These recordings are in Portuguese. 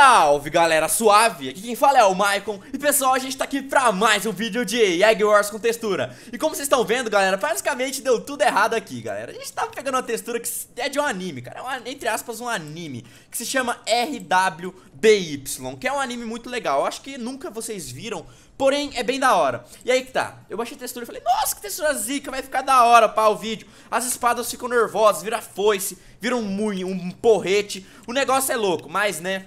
Salve galera suave, aqui quem fala é o Maicon E pessoal, a gente tá aqui pra mais um vídeo de Egg Wars com textura E como vocês estão vendo galera, basicamente deu tudo errado aqui galera A gente tá pegando uma textura que é de um anime, cara é Entre aspas, um anime Que se chama RWBY Que é um anime muito legal, Eu acho que nunca vocês viram Porém, é bem da hora. E aí que tá. Eu baixei a textura e falei, nossa, que textura zica, vai ficar da hora, pá, o vídeo. As espadas ficam nervosas, vira foice, vira um um porrete. O negócio é louco, mas, né,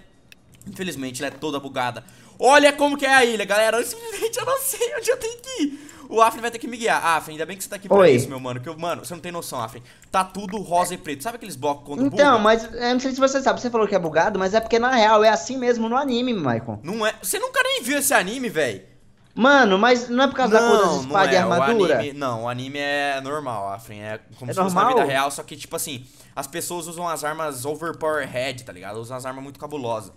Infelizmente, ela é toda bugada. Olha como que é a ilha, galera. Eu simplesmente eu não sei onde eu tenho que ir. O Afrin vai ter que me guiar. Afrin, ainda bem que você tá aqui pra Oi. isso, meu mano. Que, mano, você não tem noção, Afrin. Tá tudo rosa e preto. Sabe aqueles blocos quando então, Então, mas eu eh, não sei se você sabe. Você falou que é bugado, mas é porque na real é assim mesmo no anime, Michael. Não é? Você nunca nem viu esse anime, velho? Mano, mas não é por causa não, da cor das espadas é. e armadura? O anime, não, o anime é normal, Afrin. É como é se normal? fosse na vida real, só que, tipo assim, as pessoas usam as armas overpower head, tá ligado? Usam as armas muito cabulosas.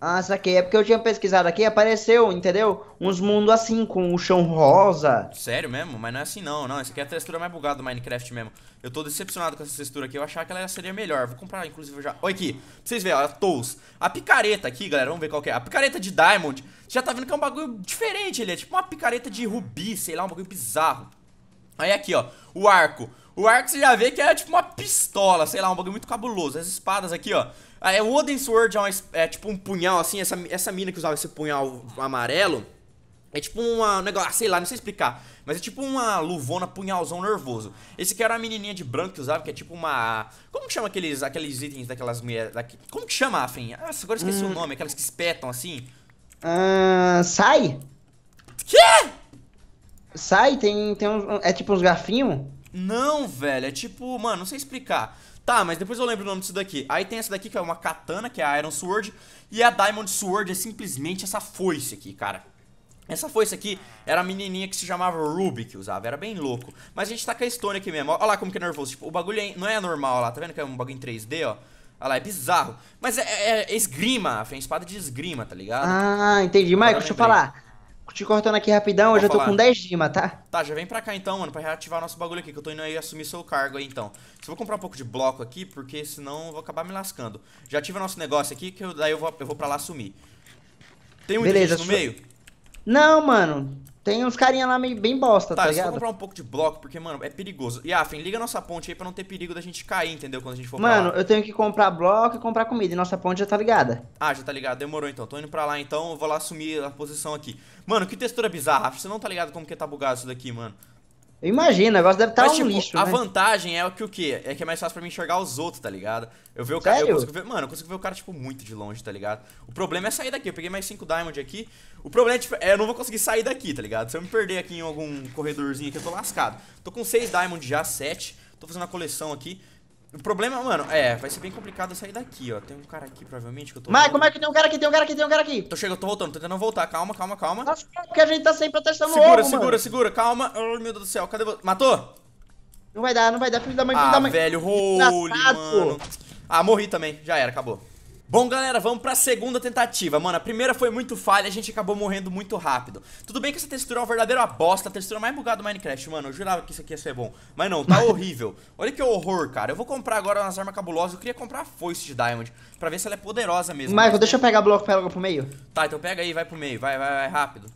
Ah, saquei. É porque eu tinha pesquisado aqui, apareceu, entendeu? Uns mundos assim, com o chão rosa. Sério mesmo? Mas não é assim não, não. Essa aqui é a textura mais bugada do Minecraft mesmo. Eu tô decepcionado com essa textura aqui. Eu achava que ela seria melhor. Vou comprar, inclusive, já. Olha aqui, pra vocês verem, ó, a Tools. A picareta aqui, galera, vamos ver qual que é. A picareta de Diamond, já tá vendo que é um bagulho diferente. Ele é tipo uma picareta de rubi, sei lá, um bagulho bizarro. Aí aqui, ó, o arco. O arco você já vê que é tipo uma pistola, sei lá, um bagulho muito cabuloso. As espadas aqui, ó. Ah, é, o Odin Sword é, uma, é, tipo um punhal, assim, essa, essa mina que usava esse punhal amarelo. É tipo uma um negócio, ah, sei lá, não sei explicar. Mas é tipo uma luvona punhalzão nervoso. Esse aqui era uma menininha de branco que usava, que é tipo uma. Como que chama aqueles, aqueles itens daquelas mulheres. daqui como que chama, afim Nossa, agora esqueci hum. o nome, aquelas que espetam assim. Uh, sai! Quê? Sai, tem, tem É tipo uns garfinhos? Não, velho, é tipo. Mano, não sei explicar. Tá, mas depois eu lembro o nome disso daqui. Aí tem essa daqui que é uma katana, que é a Iron Sword. E a Diamond Sword é simplesmente essa foice aqui, cara. Essa foice aqui era a menininha que se chamava Ruby que usava, era bem louco. Mas a gente tá com a Stone aqui mesmo, olha lá como que é nervoso. Tipo, o bagulho é, não é normal, lá, tá vendo que é um bagulho em 3D, ó. Olha lá, é bizarro. Mas é, é, é esgrima, é espada de esgrima, tá ligado? Ah, entendi. Michael, deixa eu falar te cortando aqui rapidão, eu já tô com 10 dima, tá? Tá, já vem pra cá então, mano, pra reativar nosso bagulho aqui, que eu tô indo aí assumir seu cargo aí então. Só vou comprar um pouco de bloco aqui, porque senão eu vou acabar me lascando. Já ativa nosso negócio aqui, que eu, daí eu vou, eu vou pra lá assumir. Tem um Beleza, no meio? Não, mano. Tem uns carinha lá meio bem bosta, tá, tá ligado? Tá, comprar um pouco de bloco, porque, mano, é perigoso. E, Afim, liga nossa ponte aí pra não ter perigo da gente cair, entendeu? Quando a gente for Mano, eu tenho que comprar bloco e comprar comida, e nossa ponte já tá ligada. Ah, já tá ligado, demorou então. Tô indo pra lá então, eu vou lá assumir a posição aqui. Mano, que textura bizarra, você não tá ligado como que tá bugado isso daqui, mano. Eu imagino, o negócio deve estar tá um tipo, lixo. A né? vantagem é que o quê? É que é mais fácil pra mim enxergar os outros, tá ligado? Eu ver o cara. Eu ver, mano, eu consigo ver o cara, tipo, muito de longe, tá ligado? O problema é sair daqui. Eu peguei mais 5 diamond aqui. O problema é, tipo, é, eu não vou conseguir sair daqui, tá ligado? Se eu me perder aqui em algum corredorzinho aqui, eu tô lascado. Tô com 6 diamond já, 7. Tô fazendo a coleção aqui. O problema, mano, é, vai ser bem complicado sair daqui, ó. Tem um cara aqui, provavelmente, que eu tô... Mas como é que tem um cara aqui? Tem um cara aqui, tem um cara aqui. Tô chegando, tô voltando, tô tentando voltar. Calma, calma, calma. Nossa, porque a gente tá sem proteção no Segura, segura, mano. segura, calma. Oh, meu Deus do céu, cadê você? Matou? Não vai dar, não vai dar. Filho da mãe, filho ah, da mãe. velho, holy, mano. Ah, morri também. Já era, acabou. Bom, galera, vamos pra segunda tentativa. Mano, a primeira foi muito falha, a gente acabou morrendo muito rápido. Tudo bem que essa textura é uma verdadeira bosta, a textura mais bugada do Minecraft, mano. Eu jurava que isso aqui ia ser bom. Mas não, tá horrível. Olha que horror, cara. Eu vou comprar agora umas armas cabulosas. Eu queria comprar a foice de Diamond, pra ver se ela é poderosa mesmo. Michael, deixa eu pegar bloco pra ela pro meio. Tá, então pega aí, vai pro meio. Vai, vai, vai, rápido.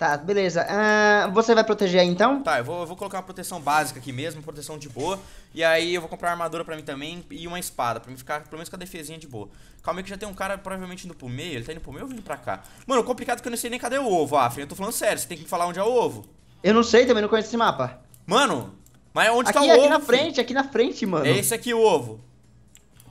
Tá, beleza. Uh, você vai proteger aí então? Tá, eu vou, eu vou colocar uma proteção básica aqui mesmo, proteção de boa. E aí eu vou comprar armadura pra mim também e uma espada, pra mim ficar pelo menos com a defesinha de boa. Calma aí que já tem um cara provavelmente indo pro meio, ele tá indo pro meio ou vindo pra cá? Mano, complicado que eu não sei nem cadê o ovo, Afrin. Eu tô falando sério, você tem que me falar onde é o ovo. Eu não sei, também não conheço esse mapa. Mano, mas onde aqui, tá o aqui ovo? Aqui na frente, filho? aqui na frente, mano. É esse aqui o ovo.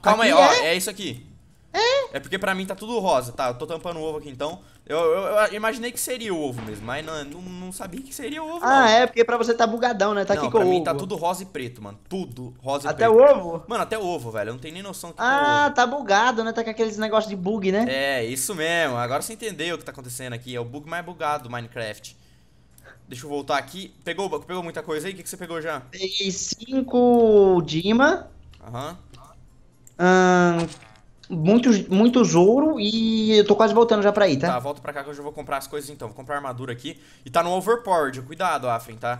Calma aqui aí, é? ó, é isso aqui. É? É porque pra mim tá tudo rosa, tá? Eu tô tampando o ovo aqui então. Eu, eu, eu, imaginei que seria o ovo mesmo, mas não, não, não sabia que seria o ovo. Ah, não. é, porque pra você tá bugadão, né? Tá não, aqui com pra o mim tá ovo. tá tudo rosa e preto, mano. Tudo rosa até e preto. Até o ovo? Mano, até o ovo, velho. Eu não tenho nem noção do que é Ah, é tá bugado, né? Tá com aqueles negócios de bug, né? É, isso mesmo. Agora você entendeu o que tá acontecendo aqui. É o bug mais bugado do Minecraft. Deixa eu voltar aqui. Pegou, pegou muita coisa aí? O que, que você pegou já? Peguei cinco Dima. Aham. Uhum. Um, muitos, muitos ouro e eu tô quase voltando já pra aí, tá? Tá, volto pra cá que eu já vou comprar as coisas então. Vou comprar armadura aqui. E tá no overpowered, cuidado, Afrin, tá?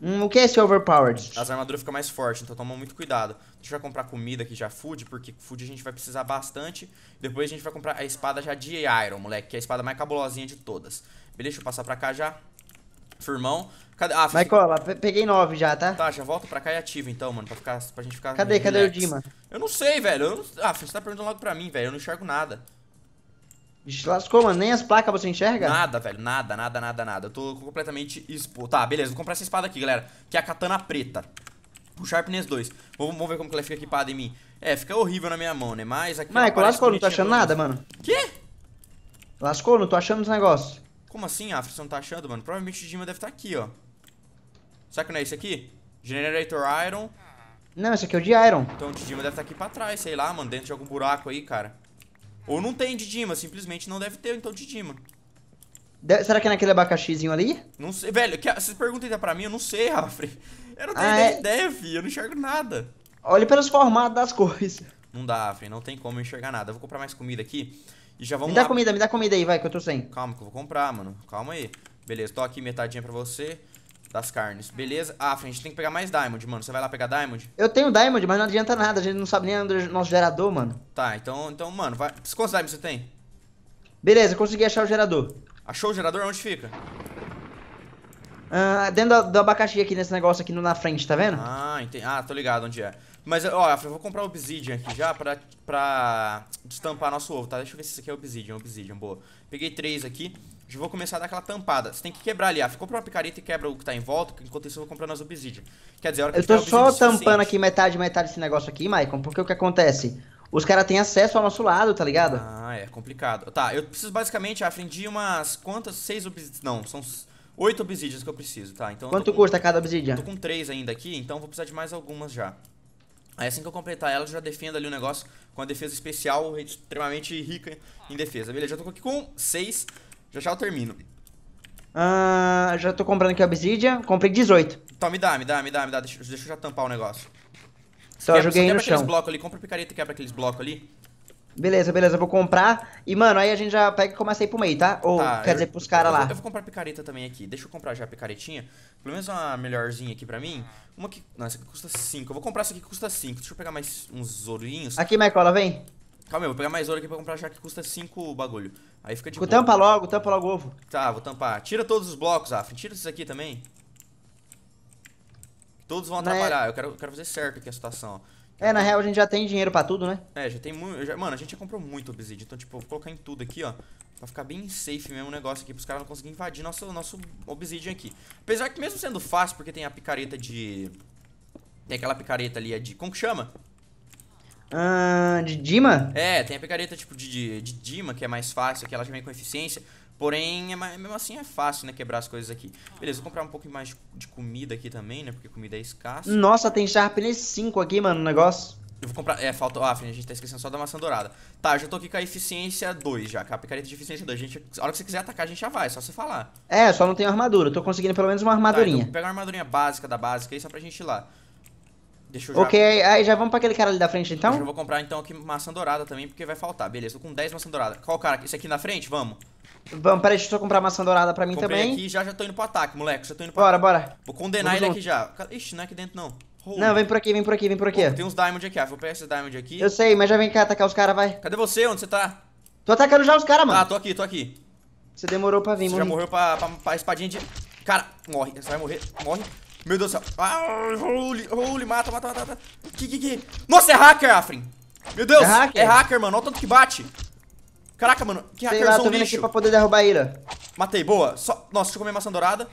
Hum, o que é esse overpowered? As armaduras ficam mais fortes, então toma muito cuidado. Deixa eu comprar comida aqui já, food, porque food a gente vai precisar bastante. Depois a gente vai comprar a espada já de Iron, moleque, que é a espada mais cabulosinha de todas. Beleza, deixa eu passar pra cá já. Firmão. Cadê? Ah, fica... Maicola, peguei 9 já, tá? Tá, já volta pra cá e ativa então, mano, pra, ficar, pra gente ficar... Cadê, cadê o Dima? Eu não sei, velho, eu não... Ah, você tá perguntando logo pra mim, velho, eu não enxergo nada. Lascou, mano, nem as placas você enxerga? Nada, velho, nada, nada, nada, nada. Eu tô completamente exposto. Tá, beleza, vou comprar essa espada aqui, galera, que é a katana preta. O Sharpness 2. Vamos, vamos ver como que ela fica equipada em mim. É, fica horrível na minha mão, né, mas aqui... Michael, lascou, não tô achando nada, mano. Que? Lascou, não tô achando os negócios. Como assim, Afro? Você não tá achando, mano? Provavelmente o Dima deve estar tá aqui, ó. Será que não é esse aqui? Generator Iron. Não, esse aqui é o de Iron. Então o Didima deve estar tá aqui pra trás, sei lá, mano. Dentro de algum buraco aí, cara. Ou não tem Didima, simplesmente não deve ter, então Didima. De será que é naquele abacaxizinho ali? Não sei, velho. vocês perguntam ainda pra mim, eu não sei, Afro. Eu não tenho ah, é... ideia, fi. Eu não enxergo nada. Olhe pelos formatos das coisas. Não dá, Afro. Não tem como enxergar nada. Eu vou comprar mais comida aqui. E já vamos Me dá lá. comida, me dá comida aí, vai, que eu tô sem. Calma, que eu vou comprar, mano. Calma aí. Beleza, tô aqui metadinha pra você das carnes. Beleza? Ah, a gente tem que pegar mais diamond, mano. Você vai lá pegar diamond? Eu tenho diamond, mas não adianta nada. A gente não sabe nem o nosso gerador, mano. Tá, então, então mano, vai... quantos diamond você tem? Beleza, consegui achar o gerador. Achou o gerador? Onde fica? Ah, dentro do, do abacaxi aqui, nesse negócio aqui na frente, tá vendo? Ah, entendi. Ah, tô ligado onde é. Mas, ó, eu vou comprar Obsidian aqui já pra, pra destampar nosso ovo, tá? Deixa eu ver se isso aqui é Obsidian, Obsidian, boa. Peguei três aqui, já vou começar a dar aquela tampada. Você tem que quebrar ali, ficou compra uma picareta e quebra o que tá em volta, enquanto isso eu vou comprando as Obsidian. Quer dizer, a hora que Eu tô só tampando aqui metade, metade desse negócio aqui, Maicon, porque o que acontece? Os caras têm acesso ao nosso lado, tá ligado? Ah, é complicado. Tá, eu preciso basicamente, aprendi de umas quantas? Seis Obsidian, não, são... Oito obsidians que eu preciso, tá? Então Quanto com, custa cada obsidian? Tô com três ainda aqui, então vou precisar de mais algumas já. Aí assim que eu completar ela, eu já defendo ali o negócio com a defesa especial, extremamente rica em defesa. Beleza, já tô aqui com 6, já já eu termino. Ah, já tô comprando aqui a obsidian, comprei 18. Então tá, me dá, me dá, me dá, me dá, deixa, deixa eu já tampar o negócio. Só quebra, joguei só no chão. blocos ali, compra picareta e quebra aqueles blocos ali. Beleza, beleza, vou comprar. E, mano, aí a gente já pega e começa a ir pro meio, tá? Ou, tá, quer eu, dizer, pros caras lá. Eu, vou comprar picareta também aqui. Deixa eu comprar já a picaretinha. Pelo menos uma melhorzinha aqui pra mim. Uma que... Não, essa aqui custa 5. Eu vou comprar essa aqui que custa 5. Deixa eu pegar mais uns ourinhos. Aqui, Michaela, vem. Calma aí, vou pegar mais ouro aqui pra comprar já que custa 5 o bagulho. Aí fica de tipo, boa. Tampa logo, tampa logo o ovo. Tá, vou tampar. Tira todos os blocos, Af. Tira esses aqui também. Todos vão é- atrapalhar. É. Eu, quero, eu quero fazer certo aqui a situação, ó. É, na real a gente já tem dinheiro pra tudo, né? É, já tem muito. Já... Mano, a gente já comprou muito obsidian. Então, tipo, vou colocar em tudo aqui, ó. Pra ficar bem safe mesmo o negócio aqui, pros caras não conseguirem invadir nosso, nosso obsidian aqui. Apesar que mesmo sendo fácil, porque tem a picareta de. Tem aquela picareta ali, é de. Como que chama? Ah, de Dima? É, tem a picareta tipo de, de, de Dima, que é mais fácil, que ela já vem com eficiência. Porém, é, mesmo assim é fácil, né, quebrar as coisas aqui. Beleza, vou comprar um pouco mais de comida aqui também, né, porque comida é escassa. Nossa, tem Sharpness 5 aqui, mano, no negócio. Eu vou comprar... É, falta... Ah, a gente tá esquecendo só da maçã dourada. Tá, já tô aqui com a eficiência 2 já, com a picareta de eficiência 2. A, gente... a hora que você quiser atacar, a gente já vai, é só você falar. É, só não tem armadura. Eu tô conseguindo pelo menos uma armadurinha. Tá, então vou pegar uma armadurinha básica da básica aí, só pra gente ir lá. Deixa eu já... Ok, aí já vamos pra aquele cara ali da frente então? Eu vou comprar então aqui maçã dourada também, porque vai faltar. Beleza, tô com 10 maçã dourada. Qual cara? Esse aqui na frente? Vamos. Vamos, peraí, deixa eu comprar maçã dourada pra mim Comprei também. aqui já, já tô indo pro ataque, moleque. Já tô indo pro Bora, ataque. bora. Vou condenar vamos ele junto. aqui já. Ixi, não é aqui dentro não. Não, vem por aqui, vem por aqui, vem por aqui. tem uns diamond aqui, ah. Vou pegar esses diamond aqui. Eu sei, mas já vem cá atacar os caras, vai. Cadê você? Onde você tá? Tô atacando já os caras, mano. Ah, tô aqui, tô aqui. Você demorou pra vir, mano. Você morri. já morreu pra, pra, pra espadinha de... Cara, morre. Você vai morrer. Morre. Meu Deus do céu. Ah, holy, holy, mata, mata, mata, mata. Que, que, que. Nossa, é hacker, Afrin. Meu Deus, é hacker, é hacker mano. Olha o tanto que bate. Caraca, mano, que hacker hackerzão lá, tô vindo lixo. aqui pra poder derrubar a ira. Matei, boa. Só... Nossa, deixa eu comer maçã dourada.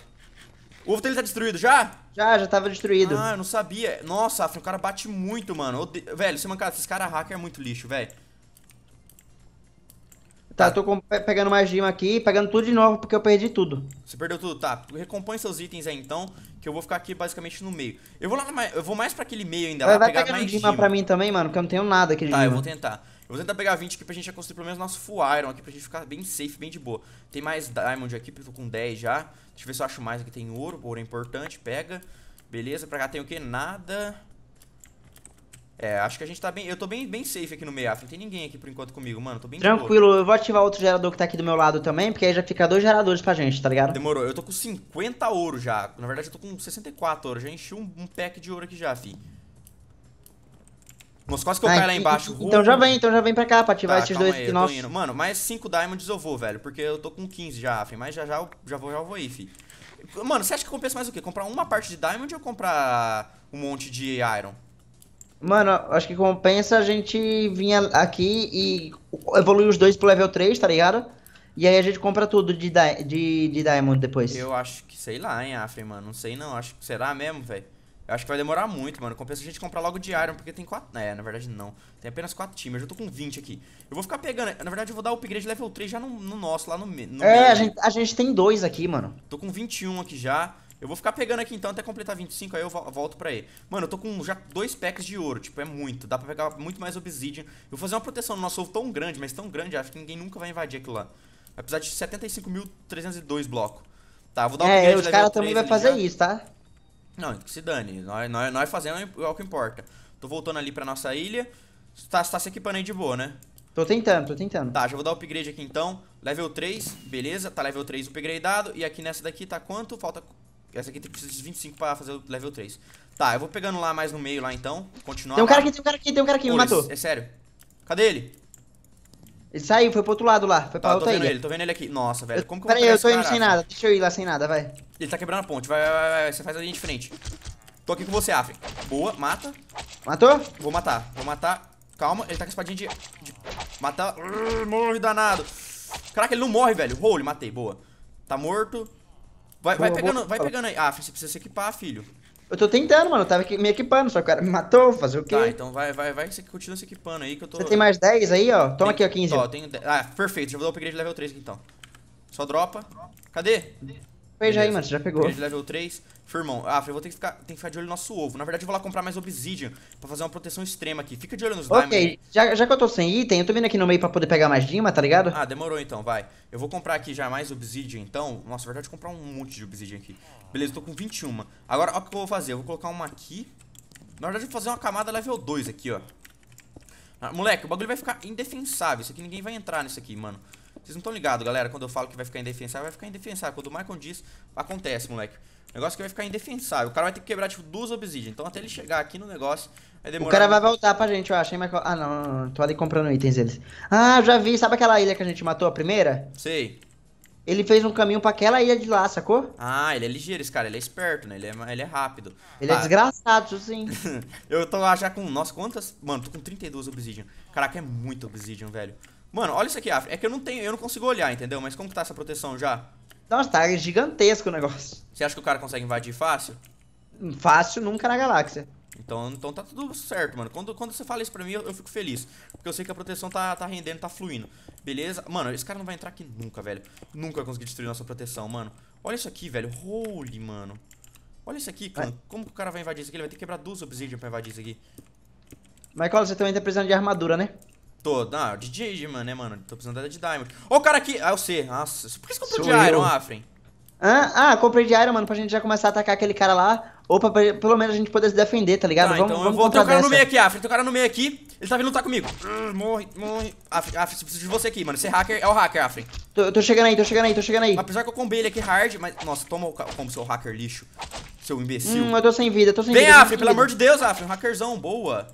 O ovo dele tá destruído já? Já, já tava destruído. Ah, eu não sabia. Nossa, Afrin, o cara bate muito, mano. Velho, sem é mancada, esses caras hacker é muito lixo, velho. Tá, tá, tô com, pegando mais gema aqui, pegando tudo de novo porque eu perdi tudo. Você perdeu tudo, tá. Recompõe seus itens aí então, que eu vou ficar aqui basicamente no meio. Eu vou lá, eu vou mais pra aquele meio ainda, Vai, lá vai pegar mais gema. pra mim também, mano, que eu não tenho nada aqui de Tá, eu vou tentar. Eu vou tentar pegar 20 aqui pra gente já construir pelo menos nosso full iron aqui, pra gente ficar bem safe, bem de boa. Tem mais diamond aqui, porque eu tô com 10 já. Deixa eu ver se eu acho mais aqui, tem ouro, ouro é importante, pega. Beleza, pra cá tem o que? Nada... É, acho que a gente tá bem. Eu tô bem, bem safe aqui no meio. Não tem ninguém aqui por enquanto comigo, mano. Tô bem Tranquilo, eu vou ativar outro gerador que tá aqui do meu lado também, porque aí já fica dois geradores pra gente, tá ligado? Demorou. Eu tô com 50 ouro já. Na verdade, eu tô com 64 ouro. Já enchi um, um pack de ouro aqui já, fi. Nossa, quase que eu ah, caio lá embaixo. Então já vem, então já vem pra cá pra ativar tá, esses dois aí, nossos. Mano, mais 5 diamonds eu vou, velho. Porque eu tô com 15 já, fi. Mas já já eu já vou, já vou aí, fi. Mano, você acha que compensa mais o quê? Comprar uma parte de diamond ou comprar um monte de iron? Mano, acho que compensa a gente vir aqui e evoluir os dois pro level 3, tá ligado? E aí a gente compra tudo de, di de, de Diamond depois. Eu acho que, sei lá, hein, Afri, mano. Não sei não. Acho que será mesmo, velho. Eu acho que vai demorar muito, mano. Compensa a gente comprar logo de Iron, porque tem quatro. É, na verdade não. Tem apenas quatro times. Eu já tô com 20 aqui. Eu vou ficar pegando. Na verdade, eu vou dar o upgrade level 3 já no, no nosso, lá no, no É, meio. a gente, a gente tem dois aqui, mano. Tô com 21 aqui já. Eu vou ficar pegando aqui então até completar 25, aí eu volto pra ele. Mano, eu tô com já dois packs de ouro, tipo, é muito. Dá pra pegar muito mais obsidian. Eu vou fazer uma proteção no nosso ovo tão grande, mas tão grande, acho que ninguém nunca vai invadir aquilo lá. Vai precisar de 75.302 blocos. Tá, vou dar um É, os caras também vai fazer já. isso, tá? Não, que se dane. Nós, nós, nós fazemos é o que importa. Tô voltando ali pra nossa ilha. Você tá, tá se equipando aí de boa, né? Tô tentando, tô tentando. Tá, já vou dar o upgrade aqui então. Level 3, beleza. Tá level 3 upgradeado. E aqui nessa daqui tá quanto? Falta essa aqui precisa de 25 pra fazer o level 3. Tá, eu vou pegando lá mais no meio lá então. Continuar. Tem um lá. cara aqui, tem um cara aqui, tem um cara aqui, Pô, me matou. É sério. Cadê ele? Ele saiu, foi pro outro lado lá, foi pra tá, outra ilha. Tô vendo ilha. ele, tô vendo ele aqui. Nossa, velho, como que eu Pera aí, eu tô indo sem nada, deixa eu ir lá sem nada, vai. Ele tá quebrando a ponte, vai, vai, vai, vai. você faz a linha de frente. Tô aqui com você, Afri. Boa, mata. Matou? Vou matar, vou matar. Calma, ele tá com a espadinha de... de... Matar... morre danado. Caraca, ele não morre, velho. Holy, matei, boa. Tá morto. Vai, vai pegando, vai pegando aí. Ah, você precisa se equipar, filho. Eu tô tentando, mano. Eu tava me equipando, só que o cara me matou, fazer o tá, quê? Tá, então vai, vai, vai, você continua se equipando aí que eu tô. Você tem mais 10 aí, ó. Toma tem... aqui, ó, 15. Ó, tenho 10. Ah, perfeito. Já vou dar o upgrade level 3 aqui então. Só dropa. Cadê? Veja aí, mano. Você já pegou. Upgrade level 3. Firmão, ah, eu vou ter que ficar, tem que ficar de olho no nosso ovo. Na verdade, eu vou lá comprar mais obsidian pra fazer uma proteção extrema aqui. Fica de olho nos diamonds. Ok, já, já que eu tô sem item, eu tô vindo aqui no meio pra poder pegar mais dima, tá ligado? Ah, demorou então, vai. Eu vou comprar aqui já mais obsidian, então. Nossa, na verdade, comprar um monte de obsidian aqui. Beleza, eu tô com 21. Agora, ó, o que eu vou fazer? Eu vou colocar uma aqui. Na verdade, eu vou fazer uma camada level 2 aqui, ó. Ah, moleque, o bagulho vai ficar indefensável. Isso aqui ninguém vai entrar nisso aqui, mano. Vocês não estão ligados, galera. Quando eu falo que vai ficar indefensável, vai ficar indefensável. Quando o Michael diz, acontece, moleque negócio que vai ficar indefensável. O cara vai ter que quebrar, tipo, duas obsidian. Então até ele chegar aqui no negócio, vai demorar. O cara vai voltar pra gente, eu acho, hein, Michael? Ah, não, não, não. Tô ali comprando itens deles. Ah, já vi. Sabe aquela ilha que a gente matou a primeira? Sei. Ele fez um caminho pra aquela ilha de lá, sacou? Ah, ele é ligeiro esse cara, ele é esperto, né? Ele é, ele é rápido. Ele é ah, é desgraçado, sim. eu tô lá já com. Nossa, quantas. Mano, tô com 32 obsidian. Caraca, é muito obsidian, velho. Mano, olha isso aqui, É que eu não tenho, eu não consigo olhar, entendeu? Mas como que tá essa proteção já? Nossa, tá gigantesco o negócio. Você acha que o cara consegue invadir fácil? Fácil nunca na galáxia. Então, então tá tudo certo, mano. Quando, quando você fala isso pra mim, eu, eu, fico feliz. Porque eu sei que a proteção tá, tá rendendo, tá fluindo. Beleza? Mano, esse cara não vai entrar aqui nunca, velho. Nunca conseguir destruir nossa proteção, mano. Olha isso aqui, velho. Holy, mano. Olha isso aqui, cara. Mas... É. Como que o cara vai invadir isso aqui? Ele vai ter que quebrar duas obsidian pra invadir isso aqui. Michael, você também tá precisando de armadura, né? Tô, ah, de mano né, mano? Tô precisando de Diamond. Ô, o cara aqui, ah, eu sei. Nossa, por que você comprou Sou de Iron, Afren? Ah, ah, comprei de Iron, mano, pra gente já começar a atacar aquele cara lá. Ou pra, pelo menos a gente poder se defender, tá ligado? Tá, vamos, então vamos eu vou. Tem um cara no meio aqui, Afren. Tem um cara no meio aqui. Ele tá vindo lutar comigo. Ah, morre, morre. Afren, Afren, preciso de você aqui, mano. Esse é hacker é o hacker, Afren. Tô, tô chegando aí, tô chegando aí, tô chegando aí. Apesar que eu combei ele aqui hard, mas. Nossa, toma o combo, seu hacker lixo. Seu imbecil. Hum, eu tô sem vida, tô sem Vem, vida. Vem, Afren, pelo vida. amor de Deus, Afren. Um hackerzão, boa.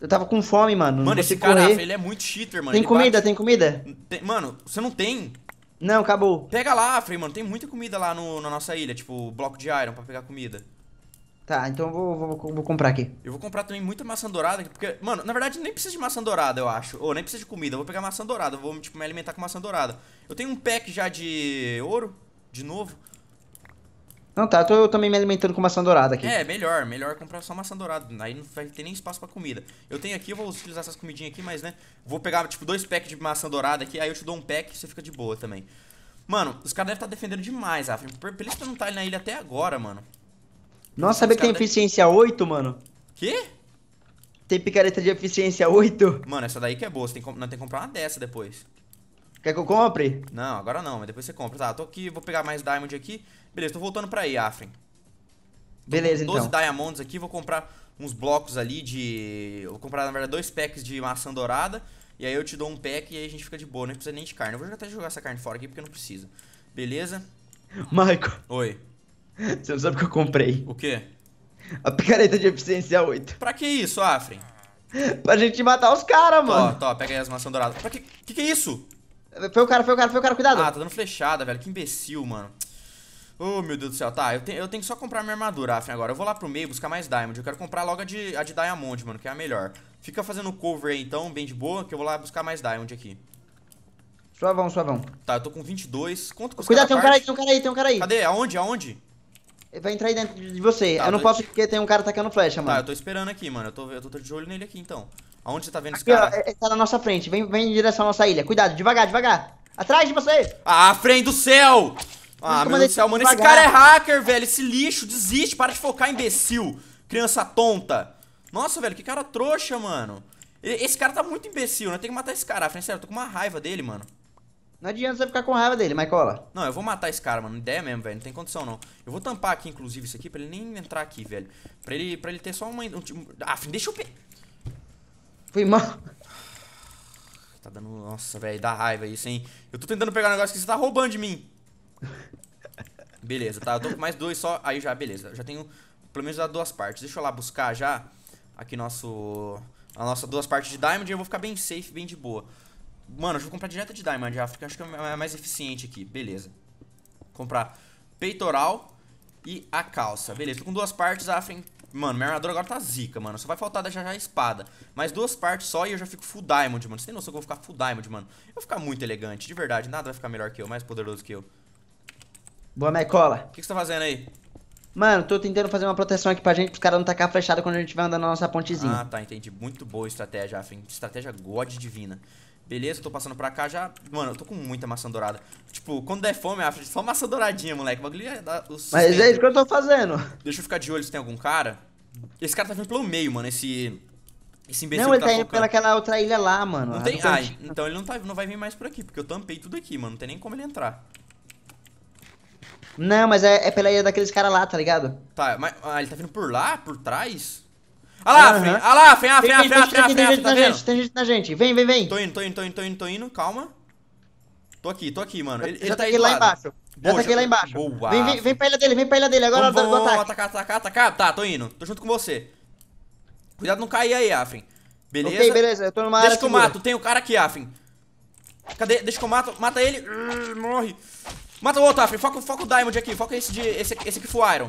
Eu tava com fome, mano. Mano, esse cara, ele é muito cheater, mano. Tem ele comida, bate... tem comida? Tem... Mano, você não tem? Não, acabou. Pega lá, Frei, mano. Tem muita comida lá no, na nossa ilha, tipo, bloco de iron pra pegar comida. Tá, então eu vou, vou, vou comprar aqui. Eu vou comprar também muita maçã dourada, porque, mano, na verdade nem precisa de maçã dourada, eu acho. Ou nem precisa de comida. Eu vou pegar maçã dourada, eu vou, tipo, me alimentar com maçã dourada. Eu tenho um pack já de ouro, de novo. Não, tá, eu, tô, eu também me alimentando com maçã dourada aqui. É, melhor, melhor comprar só maçã dourada. Aí não vai ter nem espaço pra comida. Eu tenho aqui, eu vou utilizar essas comidinhas aqui, mas né, vou pegar tipo dois packs de maçã dourada aqui, aí eu te dou um pack e você fica de boa também. Mano, os caras devem estar tá defendendo demais, Af. Por, por isso que eu não tá ali na ilha até agora, mano. Nossa, sabia que tem é deve... eficiência 8, mano? Que? Tem picareta de eficiência 8? Mano, essa daí que é boa, você tem que, não, tem que comprar uma dessa depois. Quer que eu compre? Não, agora não, mas depois você compra. Tá, tô aqui, vou pegar mais diamond aqui. Beleza, tô voltando pra aí, Afrin. Beleza, 12 então. 12 diamonds aqui, vou comprar uns blocos ali de... Vou comprar, na verdade, dois packs de maçã dourada. E aí eu te dou um pack e aí a gente fica de boa, não precisa nem de carne. Eu vou até jogar essa carne fora aqui porque não precisa. Beleza? Michael. Oi. Você não sabe o que eu comprei. O quê? A picareta de eficiência 8. Pra que isso, Afrin? pra gente matar os caras, mano. Ó, tó, pega aí as maçãs douradas. Pra que... Que que é isso? Foi o cara, foi o cara, foi o cara, cuidado. Ah, tá dando flechada, velho. Que imbecil, mano. Oh, meu Deus do céu. Tá, eu, te, eu tenho que só comprar minha armadura, Afim, agora. Eu vou lá pro meio buscar mais Diamond. Eu quero comprar logo a de, a de Diamond, mano, que é a melhor. Fica fazendo cover aí, então, bem de boa, que eu vou lá buscar mais Diamond aqui. Suavão, suavão. Tá, eu tô com 22. Quanto custa Cuidado, tem um parte? cara aí, tem um cara aí, tem um cara aí. Cadê? Aonde? Aonde? Ele vai entrar aí dentro de você. Tá, eu não posso porque tem um cara tacando flecha, tá, mano. Tá, eu tô esperando aqui, mano. Eu tô, eu tô de olho nele aqui, então. Aonde você tá vendo Aqui, esse cara? Ó, é, é, tá na nossa frente. Vem, vem em direção à nossa ilha. Cuidado, devagar, devagar. Atrás de você! Ah, frente do céu! Ah, meu Deus do céu, mano. Devagar. Esse cara é hacker, velho. Esse lixo, desiste. Para de focar, imbecil. Criança tonta. Nossa, velho, que cara trouxa, mano. Esse cara tá muito imbecil, né? Tem que matar esse cara. Frente, sério, eu tô com uma raiva dele, mano. Não adianta você ficar com raiva dele, Maicola. Não, eu vou matar esse cara, mano. Ideia mesmo, velho. Não tem condição, não. Eu vou tampar aqui, inclusive, isso aqui, pra ele nem entrar aqui, velho. Pra ele, pra ele ter só uma... Um, ah, deixa eu... Foi mal. Tá dando. Nossa, velho, dá raiva isso, hein? Eu tô tentando pegar um negócio que você tá roubando de mim. beleza, tá? Eu tô com mais dois só. Aí já, beleza. Já tenho pelo menos as duas partes. Deixa eu lá buscar já aqui nosso. A nossa duas partes de Diamond e eu vou ficar bem safe, bem de boa. Mano, eu vou comprar direto de Diamond, já, porque acho que é, é mais eficiente aqui. Beleza. Comprar peitoral e a calça. Beleza, tô com duas partes, Afren Mano, minha armadura agora tá zica, mano. Só vai faltar deixar já a espada. mais duas partes só e eu já fico full diamond, mano. Você tem noção que eu vou ficar full diamond, mano. Eu vou ficar muito elegante, de verdade. Nada vai ficar melhor que eu, mais poderoso que eu. Boa, Mecola. O que, você tá fazendo aí? Mano, tô tentando fazer uma proteção aqui pra gente, pros caras não tacar flechada quando a gente vai andando na nossa pontezinha. Ah, tá, entendi. Muito boa estratégia, Afim. Estratégia God divina. Beleza, tô passando pra cá já. Mano, eu tô com muita maçã dourada. Tipo, quando der fome, eu acho só maçã douradinha, moleque. O bagulho ia dar o Mas é isso que eu tô fazendo. Deixa eu ficar de olho se tem algum cara. Esse cara tá vindo pelo meio, mano. Esse. Esse imbecil. Não, ele tá, tá indo pelaquela outra ilha lá, mano. Não ah, tem. Ah, então ele não, tá, não vai vir mais por aqui, porque eu tampei tudo aqui, mano. Não tem nem como ele entrar. Não, mas é, é pela ilha daqueles caras lá, tá ligado? Tá, mas ah, ele tá vindo por lá? Por trás? Alafren, uhum. Alafren, Afren, Afren, Afren, Afren, Afren, na gente, Tem gente na gente, vem, vem, vem. Tô indo, tô indo, tô indo, tô indo, tô indo, calma. Tô aqui, tô aqui, mano. Ele, já ele tá, tá aqui lá embaixo. Boa, tá já ataquei lá embaixo. Boa. Vem, vem, vem pra ilha dele, vem pra ilha dele. Agora vamos, vamos, ataque. atacar, atacar, atacar. Tá, tô indo. Tô junto com você. Cuidado não cair aí, Afrin. Beleza? Ok, beleza. Eu tô numa área Deixa que eu mato. Tem o um cara aqui, Afrin. Cadê? Deixa que eu mato. Mata ele. Uh, morre. Mata o outro, Afrin. Foca, foca o Diamond aqui. Foca esse, de, esse, esse aqui foi Iron.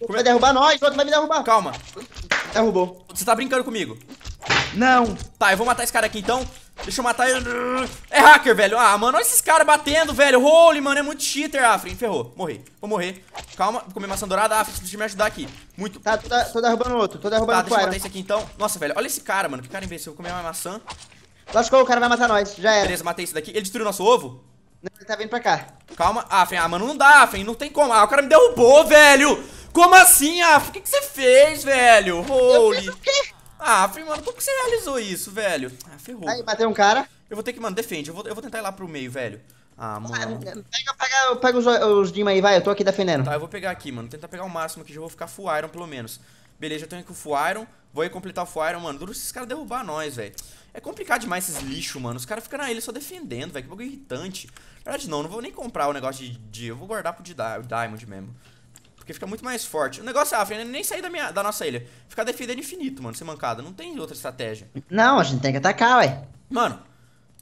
Come... Vai derrubar nós. O outro vai me derrubar. Calma. Derrubou. É Você tá brincando comigo? Não. Tá, eu vou matar esse cara aqui então. Deixa eu matar ele. É hacker, velho. Ah, mano, olha esses caras batendo, velho. Holy, mano, é muito cheater, Afrin. Ferrou. Morri. Vou morrer. Calma, vou comer maçã dourada. Afrin, Você precisa me ajudar aqui. Muito. Tá, tô, tô derrubando outro. Tô derrubando tá, deixa eu matar esse aqui então. Nossa, velho, olha esse cara, mano. Que cara imbecil. Vou comer uma maçã. Lascou, o cara vai matar nós. Já era. Beleza, matei esse daqui. Ele destruiu nosso ovo? Não, ele tá vindo pra cá. Calma. Afrin, ah, mano, não dá, Afrin. Não tem como. Ah, o cara me derrubou, velho. Como assim, Af? O que, que você fez, velho? Holy. Ah, mano, como que você realizou isso, velho? Ah, ferrou. Aí, bateu um cara. Eu vou ter que, mano, defende. Eu vou, eu vou tentar ir lá pro meio, velho. Ah, mano. Pega, pega, pega os, os Dima aí, vai. Eu tô aqui defendendo. Tá, eu vou pegar aqui, mano. Tentar pegar o máximo aqui. Já vou ficar full iron, pelo menos. Beleza, eu tenho aqui o full iron. Vou aí completar o full iron, mano. Duro esses caras derrubar nós, velho. É complicado demais esses lixos, mano. Os caras ficam na ilha só defendendo, velho. Que bagulho irritante. Na verdade, não. Não vou nem comprar o negócio de... de eu vou guardar pro de Diamond mesmo. Porque fica muito mais forte. O negócio é, ah, nem sair da, minha, da nossa ilha. Ficar defendendo infinito, mano, sem mancada. Não tem outra estratégia. Não, a gente tem que atacar, ué. Mano,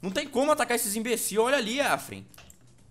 não tem como atacar esses imbecil. Olha ali, Afrin.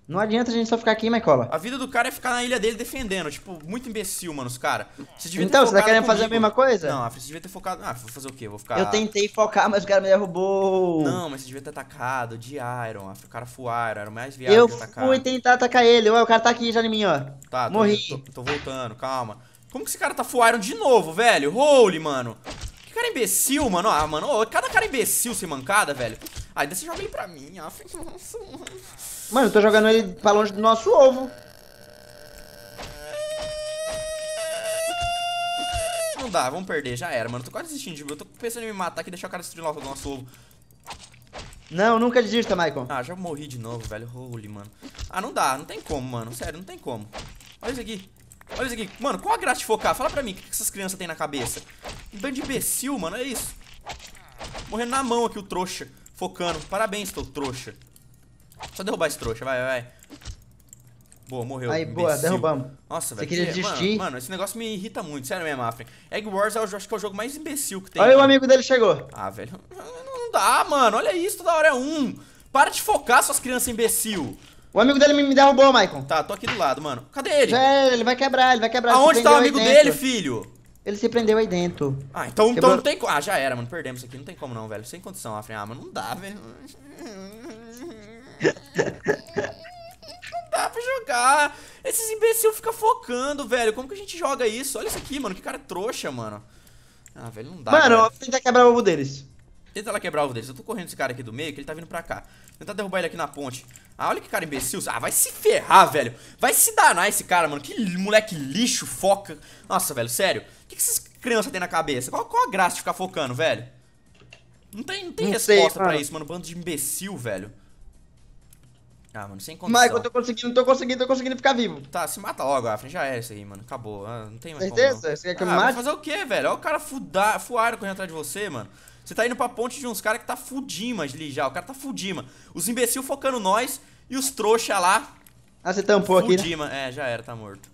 Não adianta a gente só ficar aqui, Michaela. A vida do cara é ficar na ilha dele defendendo. Tipo, muito imbecil, mano, os caras. Então, você tá querendo fazer a mesma coisa? Não, você devia ter focado. Ah, vou fazer o quê? Vou ficar. Eu tentei focar, mas o cara me derrubou. Não, mas você devia ter atacado de Iron. O cara full Iron, era mais viável. Eu fui tentar atacar ele. Ué, o cara tá aqui já em mim, ó. Tá, Morri. Tô, tô, tô voltando, calma. Como que esse cara tá full Iron de novo, velho? Holy, mano. Que cara imbecil, mano. Ah, mano, cada cara imbecil sem mancada, velho. Ah, ainda você joga ele pra mim, ó. Nossa, Mano, eu tô jogando ele pra longe do nosso ovo. Não dá, vamos perder, já era, mano. Tô quase desistindo de mim. Eu tô pensando em me matar aqui e deixar o cara destruir o nosso ovo. Não, nunca desista, Michael. Ah, já morri de novo, velho. Holy, mano. Ah, não dá, não tem como, mano. Sério, não tem como. Olha isso aqui. Olha isso aqui. Mano, qual a graça de focar? Fala pra mim, o que, essas crianças têm na cabeça? Um bando de imbecil, mano, é isso. Morrendo na mão aqui o trouxa. Focando. Parabéns, teu trouxa. Só derrubar esse trouxa, vai, vai. Boa, morreu. Aí, imbecil. boa, derrubamos. Nossa, velho. Você queria é, desistir? Mano, mano, esse negócio me irrita muito, sério mesmo, Afren. Egg Wars eu é acho que é o jogo mais imbecil que tem. Olha, o amigo dele chegou. Ah, velho. Não dá, mano. Olha isso, toda hora é um. Para de focar, suas crianças imbecil. O amigo dele me derrubou, Maicon. Tá, tô aqui do lado, mano. Cadê ele? É, ele vai quebrar, ele vai quebrar. Aonde tá o amigo dele, filho? Ele se prendeu aí dentro. Ah, então, então não tem como. Ah, já era, mano. Perdemos isso aqui. Não tem como não, velho. Sem condição, Afren. Ah, mano, não dá, velho. Não dá pra jogar. Esses imbecil ficam focando, velho. Como que a gente joga isso? Olha isso aqui, mano. Que cara trouxa, mano. Ah, velho, não dá. Mano, velho. tenta quebrar o ovo deles. Tenta lá quebrar o ovo deles. Eu tô correndo esse cara aqui do meio, que ele tá vindo pra cá. Tentar derrubar ele aqui na ponte. Ah, olha que cara imbecil. Ah, vai se ferrar, velho. Vai se danar esse cara, mano. Que moleque lixo, foca. Nossa, velho, sério. O que, que essas crianças têm na cabeça? Qual, qual a graça de ficar focando, velho? Não tem, não tem não resposta sei, pra isso, mano. Bando de imbecil, velho. Ah, mano, sem condição. Michael, eu tô conseguindo, tô conseguindo, tô conseguindo ficar vivo. Tá, se mata logo, Afrin. Já é isso aí, mano. Acabou. Ah, não tem mais Certeza? Como, você quer que ah, eu mate? fazer o quê, velho? Olha o cara fudar, fuaram correndo atrás de você, mano. Você tá indo pra ponte de uns caras que tá fudima ali já. O cara tá fudima. Os imbecil focando nós e os trouxa lá. Ah, você tampou fudima. aqui, né? É, já era, tá morto.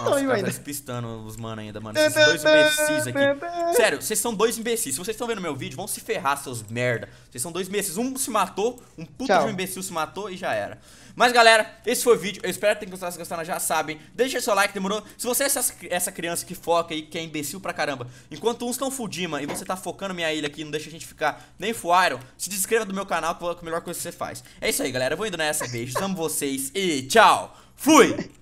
Nossa, cara, tá despistando os mano ainda, mano. são dois imbecis aqui. Sério, vocês são dois imbecis. Se vocês estão vendo meu vídeo, vão se ferrar, seus merda. Vocês são dois imbecis. Um se matou, um puta Tchau. de um imbecil se matou e já era. Mas galera, esse foi o vídeo. Eu espero que tenham gostado. Se gostaram, já sabem. Deixa seu like, demorou? Se você é essa, essa criança que foca aí, que é imbecil pra caramba, enquanto uns estão fudima e você tá focando minha ilha aqui, não deixa a gente ficar nem full se inscreva do meu canal, que é a melhor coisa que você faz. É isso aí, galera. Eu vou indo nessa. Beijos, amo vocês e tchau. Fui!